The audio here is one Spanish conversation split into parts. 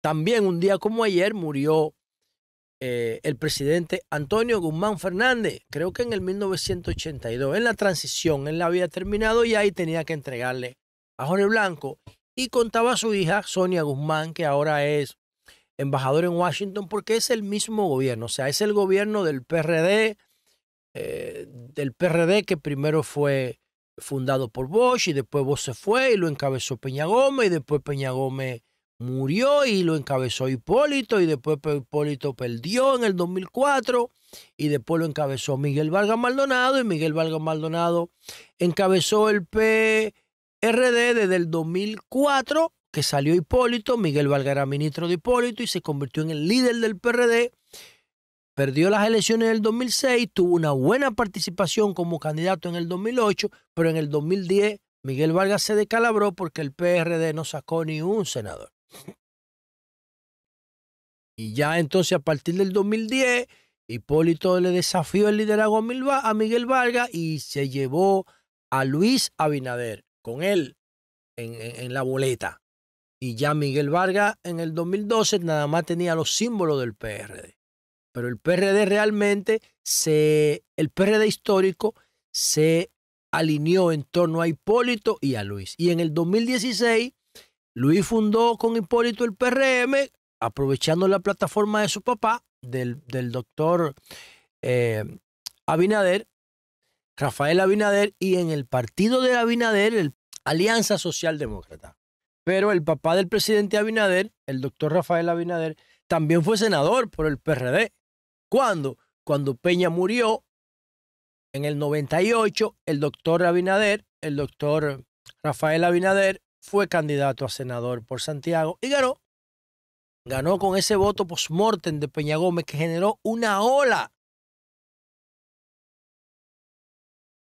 También un día como ayer murió eh, el presidente Antonio Guzmán Fernández, creo que en el 1982, en la transición, él la había terminado y ahí tenía que entregarle a Jorge Blanco. Y contaba a su hija, Sonia Guzmán, que ahora es embajadora en Washington, porque es el mismo gobierno, o sea, es el gobierno del PRD, eh, del PRD que primero fue fundado por Bosch y después Bosch se fue y lo encabezó Peña Gómez y después Peña Gómez murió y lo encabezó Hipólito y después Hipólito perdió en el 2004 y después lo encabezó Miguel Vargas Maldonado y Miguel Vargas Maldonado encabezó el PRD desde el 2004 que salió Hipólito, Miguel Vargas era ministro de Hipólito y se convirtió en el líder del PRD. Perdió las elecciones en el 2006, tuvo una buena participación como candidato en el 2008, pero en el 2010 Miguel Vargas se descalabró porque el PRD no sacó ni un senador. Y ya entonces a partir del 2010, Hipólito le desafió el liderazgo a, Miguel Vargas y se llevó a Luis Abinader con él en, la boleta. Y ya Miguel Vargas en el 2012 nada más tenía los símbolos del PRD. Pero el PRD realmente se, el PRD histórico se alineó en torno a Hipólito y a Luis. Y en el 2016 Luis fundó con Hipólito el PRM, aprovechando la plataforma de su papá, del, doctor eh, Abinader, Rafael Abinader, y en el partido de Abinader, el Alianza Socialdemócrata. Pero el papá del presidente Abinader, el doctor Rafael Abinader, también fue senador por el PRD. ¿Cuándo? Cuando Peña murió en el 98, el doctor Abinader, el doctor Rafael Abinader, fue candidato a senador por Santiago y ganó. Ganó con ese voto post-mortem de Peña Gómez que generó una ola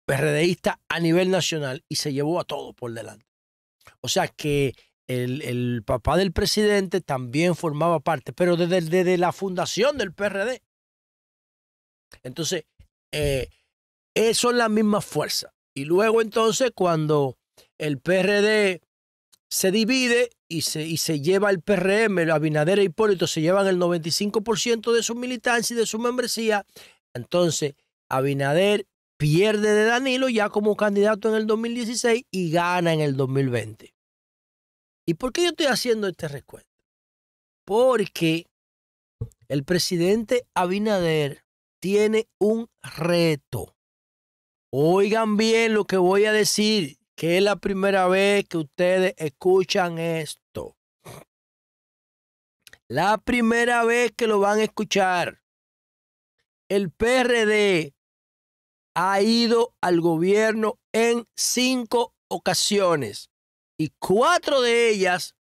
PRDista a nivel nacional y se llevó a todo por delante. O sea que el, papá del presidente también formaba parte, pero desde, desde la fundación del PRD. Entonces, eh, eh, son la misma fuerza. Y luego entonces cuando el PRD se divide y se, y se lleva el PRM, Abinader e Hipólito se llevan el 95% de su militancia y de su membresía. Entonces, Abinader pierde de Danilo ya como candidato en el 2016 y gana en el 2020. ¿Y por qué yo estoy haciendo este recuento? Porque el presidente Abinader tiene un reto. Oigan bien lo que voy a decir que es la primera vez que ustedes escuchan esto. La primera vez que lo van a escuchar. El PRD ha ido al gobierno en cinco ocasiones y cuatro de ellas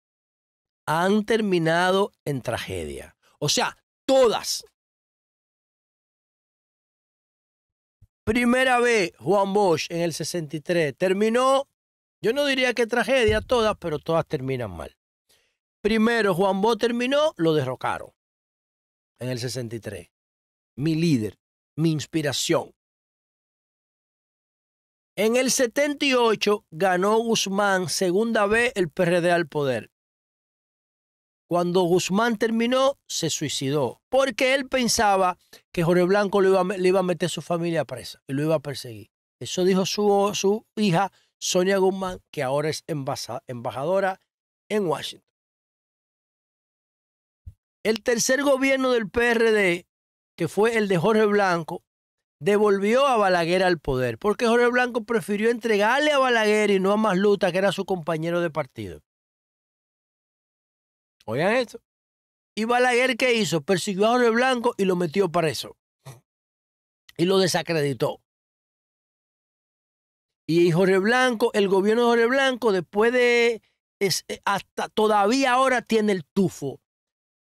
han terminado en tragedia. O sea, todas. Primera vez Juan Bosch en el 63 terminó yo no diría que tragedia todas, pero todas terminan mal. Primero, Juan Bo terminó, lo derrocaron en el 63. Mi líder, mi inspiración. En el 78 ganó Guzmán segunda vez el PRD al poder. Cuando Guzmán terminó, se suicidó, porque él pensaba que Jorge Blanco le iba, a, meter a su familia a presa y lo iba a perseguir. Eso dijo su, su hija Sonia Guzmán, que ahora es embajadora en Washington. El tercer gobierno del PRD, que fue el de Jorge Blanco, devolvió a Balaguer al poder, porque Jorge Blanco prefirió entregarle a Balaguer y no a Masluta, que era su compañero de partido. Oigan esto. ¿Y Balaguer qué hizo? Persiguió a Jorge Blanco y lo metió para eso. Y lo desacreditó. Y Jorge Blanco, el gobierno de Jorge Blanco, después de, eh, hasta todavía ahora tiene el tufo.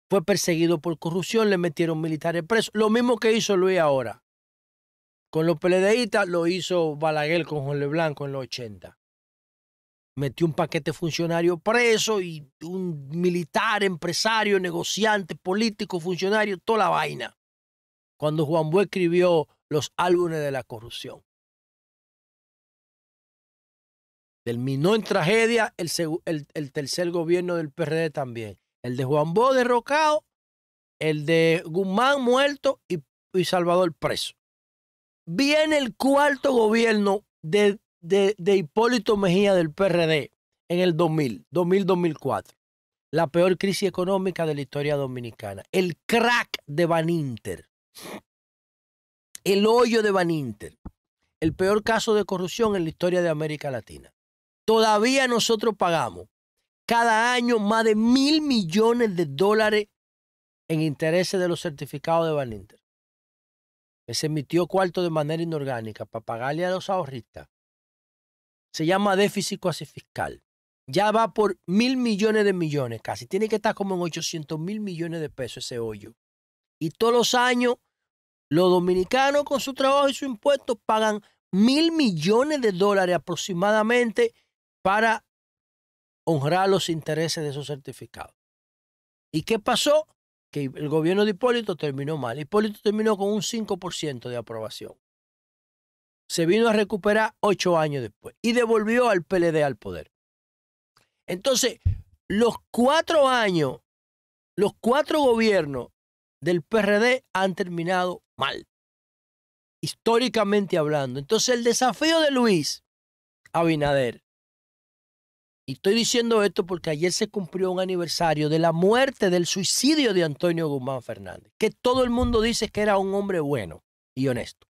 Fue perseguido por corrupción, le metieron militares presos. Lo mismo que hizo Luis ahora. Con los PLDistas, lo hizo Balaguer con Jorge Blanco en los 80. Metió un paquete funcionario preso y un militar, empresario, negociante, político, funcionario, toda la vaina. Cuando Juan Bue escribió los álbumes de la corrupción. Terminó en tragedia el, tercer gobierno del PRD también. El de Juan Bó derrocado, el de Guzmán muerto y, Salvador preso. Viene el cuarto gobierno de, de, de Hipólito Mejía del PRD en el 2000, 2000-2004. La peor crisis económica de la historia dominicana. El crack de Van Inter. El hoyo de Van Inter. El peor caso de corrupción en la historia de América Latina. Todavía nosotros pagamos cada año más de mil millones de dólares en intereses de los certificados de Baninter. se emitió cuarto de manera inorgánica para pagarle a los ahorristas. Se llama déficit cuasi fiscal. Ya va por mil millones de millones casi. Tiene que estar como en 800 mil millones de pesos ese hoyo. Y todos los años, los dominicanos con su trabajo y su impuesto pagan mil millones de dólares aproximadamente para honrar los intereses de esos certificados. ¿Y qué pasó? Que el gobierno de Hipólito terminó mal. Hipólito terminó con un 5% de aprobación. Se vino a recuperar ocho años después y devolvió al PLD al poder. Entonces, los cuatro años, los cuatro gobiernos del PRD han terminado mal, históricamente hablando. Entonces, el desafío de Luis Abinader y estoy diciendo esto porque ayer se cumplió un aniversario de la muerte, del suicidio de Antonio Guzmán Fernández, que todo el mundo dice que era un hombre bueno y honesto.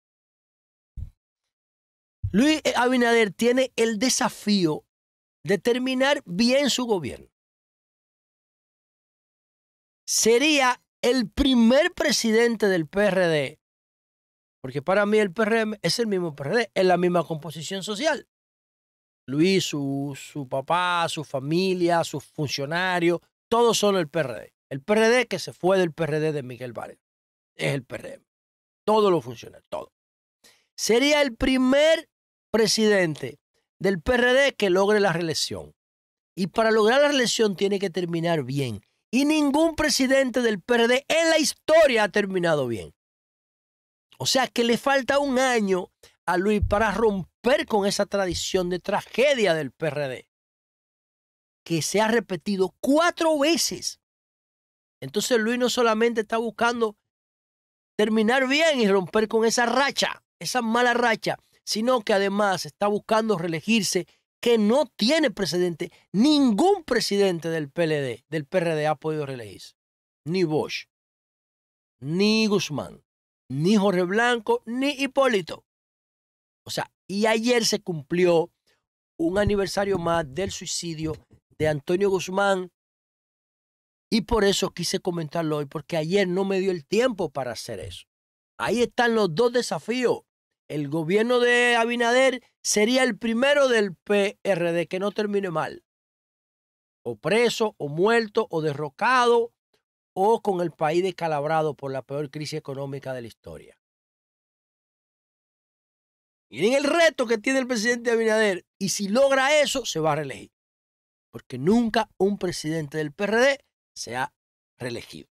Luis Abinader tiene el desafío de terminar bien su gobierno. Sería el primer presidente del PRD, porque para mí el PRM es el mismo PRD, es la misma composición social. Luis, su, papá, su familia, sus funcionarios, todos son el PRD. El PRD que se fue del PRD de Miguel Vargas. Es el PRM. Todos los funcionarios, todo. Sería el primer presidente del PRD que logre la reelección. Y para lograr la reelección tiene que terminar bien. Y ningún presidente del PRD en la historia ha terminado bien. O sea que le falta un año a Luis para romper con esa tradición de tragedia del PRD, que se ha repetido cuatro veces. Entonces Luis no solamente está buscando terminar bien y romper con esa racha, esa mala racha, sino que además está buscando reelegirse que no tiene precedente. Ningún presidente del PLD, del PRD ha podido reelegirse. Ni Bosch, ni Guzmán, ni Jorge Blanco, ni Hipólito. O sea, y ayer se cumplió un aniversario más del suicidio de Antonio Guzmán. Y por eso quise comentarlo hoy, porque ayer no me dio el tiempo para hacer eso. Ahí están los dos desafíos. El gobierno de Abinader sería el primero del PRD, que no termine mal. O preso, o muerto, o derrocado, o con el país descalabrado por la peor crisis económica de la historia. Miren el reto que tiene el presidente Abinader. Y si logra eso, se va a reelegir. Porque nunca un presidente del PRD se ha reelegido.